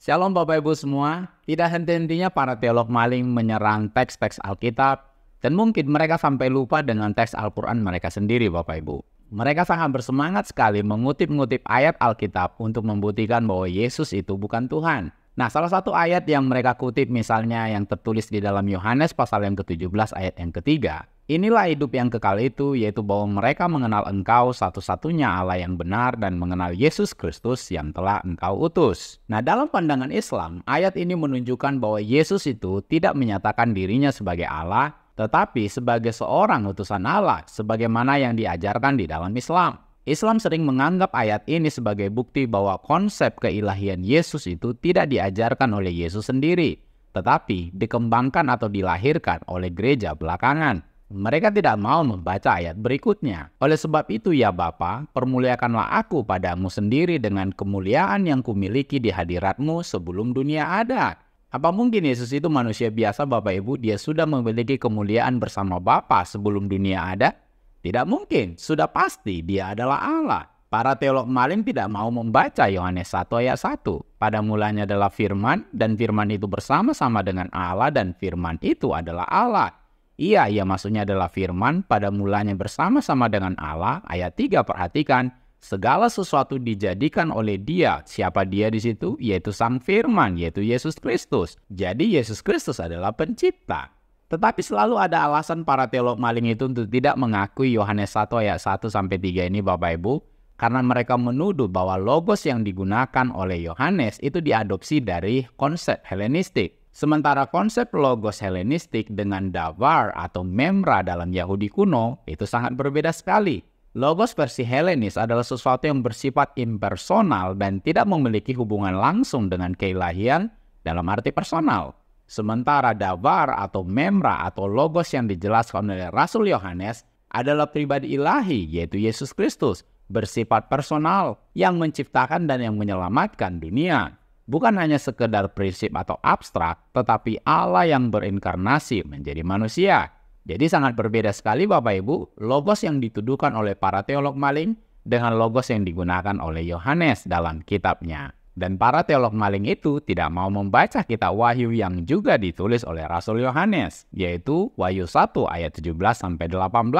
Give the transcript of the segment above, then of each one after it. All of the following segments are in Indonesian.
Shalom Bapak Ibu semua, tidak henti-hentinya para teolog maling menyerang teks-teks Alkitab dan mungkin mereka sampai lupa dengan teks Al-Quran mereka sendiri Bapak Ibu. Mereka sangat bersemangat sekali mengutip-ngutip ayat Alkitab untuk membuktikan bahwa Yesus itu bukan Tuhan. Nah salah satu ayat yang mereka kutip misalnya yang tertulis di dalam Yohanes pasal yang ke-17 ayat yang ketiga Inilah hidup yang kekal itu, yaitu bahwa mereka mengenal engkau satu-satunya Allah yang benar dan mengenal Yesus Kristus yang telah engkau utus. Nah dalam pandangan Islam, ayat ini menunjukkan bahwa Yesus itu tidak menyatakan dirinya sebagai Allah, tetapi sebagai seorang utusan Allah, sebagaimana yang diajarkan di dalam Islam. Islam sering menganggap ayat ini sebagai bukti bahwa konsep keilahian Yesus itu tidak diajarkan oleh Yesus sendiri, tetapi dikembangkan atau dilahirkan oleh gereja belakangan. Mereka tidak mau membaca ayat berikutnya. Oleh sebab itu ya Bapa, permuliakanlah aku padamu sendiri dengan kemuliaan yang kumiliki di hadiratmu sebelum dunia ada. Apa mungkin Yesus itu manusia biasa Bapak Ibu, dia sudah memiliki kemuliaan bersama Bapa sebelum dunia ada? Tidak mungkin, sudah pasti dia adalah Allah. Para teolog maling tidak mau membaca Yohanes 1 ayat 1. Pada mulanya adalah firman, dan firman itu bersama-sama dengan Allah, dan firman itu adalah Allah. Ia, ia maksudnya adalah firman pada mulanya bersama-sama dengan Allah. Ayat 3 perhatikan, segala sesuatu dijadikan oleh dia. Siapa dia di situ? Yaitu sang firman, yaitu Yesus Kristus. Jadi Yesus Kristus adalah pencipta. Tetapi selalu ada alasan para teolog maling itu untuk tidak mengakui Yohanes 1 ayat 1 sampai 3 ini Bapak Ibu karena mereka menuduh bahwa logos yang digunakan oleh Yohanes itu diadopsi dari konsep Helenistik. Sementara konsep logos Helenistik dengan davar atau memra dalam Yahudi kuno itu sangat berbeda sekali. Logos versi Helenis adalah sesuatu yang bersifat impersonal dan tidak memiliki hubungan langsung dengan keilahian dalam arti personal. Sementara davar atau memra atau logos yang dijelaskan oleh Rasul Yohanes adalah pribadi ilahi yaitu Yesus Kristus bersifat personal yang menciptakan dan yang menyelamatkan dunia bukan hanya sekedar prinsip atau abstrak, tetapi Allah yang berinkarnasi menjadi manusia. Jadi sangat berbeda sekali Bapak Ibu, logos yang dituduhkan oleh para teolog maling dengan logos yang digunakan oleh Yohanes dalam kitabnya. Dan para teolog maling itu tidak mau membaca kitab Wahyu yang juga ditulis oleh Rasul Yohanes, yaitu Wahyu 1 ayat 17 sampai 18.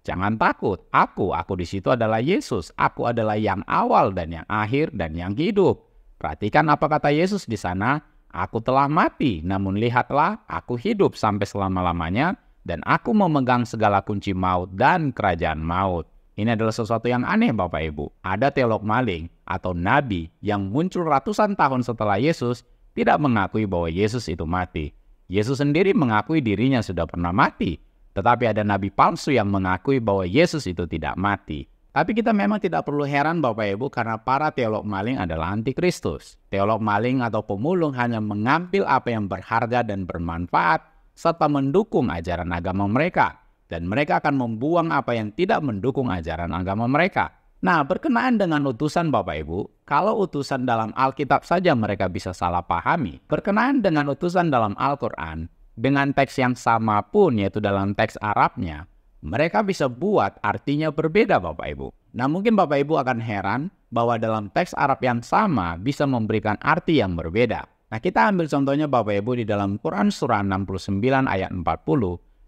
Jangan takut, aku, aku di situ adalah Yesus, aku adalah yang awal dan yang akhir dan yang hidup. Perhatikan apa kata Yesus di sana, aku telah mati, namun lihatlah aku hidup sampai selama-lamanya dan aku memegang segala kunci maut dan kerajaan maut. Ini adalah sesuatu yang aneh Bapak Ibu. Ada teolog maling atau nabi yang muncul ratusan tahun setelah Yesus tidak mengakui bahwa Yesus itu mati. Yesus sendiri mengakui dirinya sudah pernah mati. Tetapi ada nabi palsu yang mengakui bahwa Yesus itu tidak mati. Tapi kita memang tidak perlu heran Bapak Ibu karena para teolog maling adalah antikristus. Teolog maling atau pemulung hanya mengambil apa yang berharga dan bermanfaat serta mendukung ajaran agama mereka. Dan mereka akan membuang apa yang tidak mendukung ajaran agama mereka. Nah, berkenaan dengan utusan Bapak Ibu, kalau utusan dalam Alkitab saja mereka bisa salah pahami, berkenaan dengan utusan dalam Al-Quran, dengan teks yang sama pun yaitu dalam teks Arabnya, mereka bisa buat artinya berbeda Bapak Ibu. Nah mungkin Bapak Ibu akan heran bahwa dalam teks Arab yang sama bisa memberikan arti yang berbeda. Nah kita ambil contohnya Bapak Ibu di dalam Quran Surah 69 ayat 40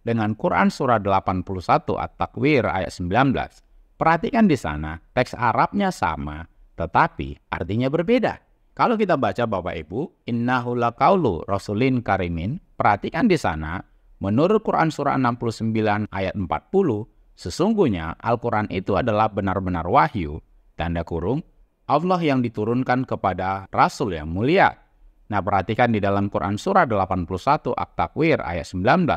dengan Quran Surah 81 At-Takwir ayat 19. Perhatikan di sana teks Arabnya sama tetapi artinya berbeda. Kalau kita baca Bapak Ibu, innahu laqaulu rasulin karimin, perhatikan di sana Menurut Quran surah 69 ayat 40, sesungguhnya Al-Quran itu adalah benar-benar wahyu, tanda kurung, Allah yang diturunkan kepada Rasul yang mulia. Nah perhatikan di dalam Quran surah 81 at ayat 19,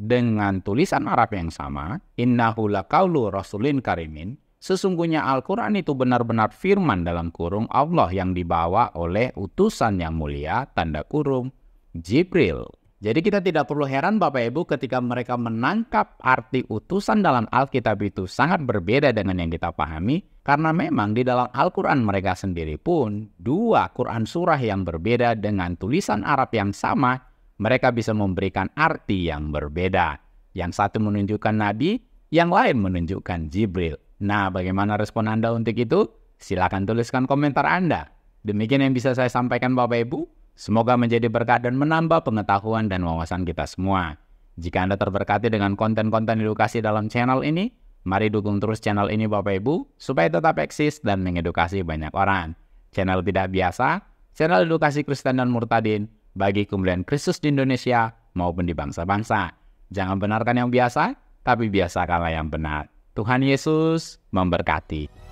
dengan tulisan Arab yang sama, innahu lakaulu rasulin karimin, sesungguhnya Al-Quran itu benar-benar firman dalam kurung Allah yang dibawa oleh utusan yang mulia, tanda kurung, Jibril. Jadi kita tidak perlu heran Bapak Ibu ketika mereka menangkap arti utusan dalam Alkitab itu sangat berbeda dengan yang kita pahami karena memang di dalam Al-Quran mereka sendiri pun dua Quran surah yang berbeda dengan tulisan Arab yang sama mereka bisa memberikan arti yang berbeda. Yang satu menunjukkan Nabi, yang lain menunjukkan Jibril. Nah bagaimana respon Anda untuk itu? Silahkan tuliskan komentar Anda. Demikian yang bisa saya sampaikan Bapak Ibu. Semoga menjadi berkat dan menambah pengetahuan dan wawasan kita semua. Jika Anda terberkati dengan konten-konten edukasi dalam channel ini, mari dukung terus channel ini Bapak Ibu supaya tetap eksis dan mengedukasi banyak orang. Channel tidak biasa, channel edukasi Kristen dan Murtadin bagi kemuliaan Kristus di Indonesia maupun di bangsa-bangsa. Jangan benarkan yang biasa, tapi biasakanlah yang benar. Tuhan Yesus memberkati.